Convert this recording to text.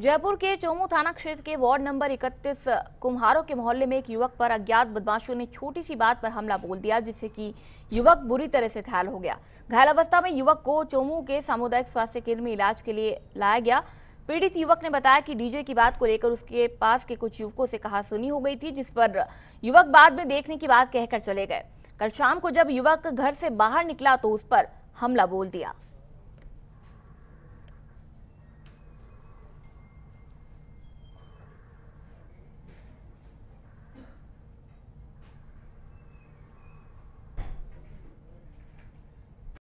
जयपुर के चौमू थाना क्षेत्र के वार्ड नंबर 31 कुम्हारों के मोहल्ले में एक युवक पर अज्ञात बदमाशों ने छोटी सी बात पर हमला बोल दिया जिससे कि युवक बुरी तरह से घायल हो गया घायल अवस्था में युवक को चोमू के सामुदायिक स्वास्थ्य केंद्र में इलाज के लिए लाया गया पीड़ित युवक ने बताया कि डीजे की बात को लेकर उसके पास के कुछ युवकों से कहा सुनी हो गई थी जिस पर युवक बाद में देखने की बात कहकर चले गए कल शाम को जब युवक घर से बाहर निकला तो उस पर हमला बोल दिया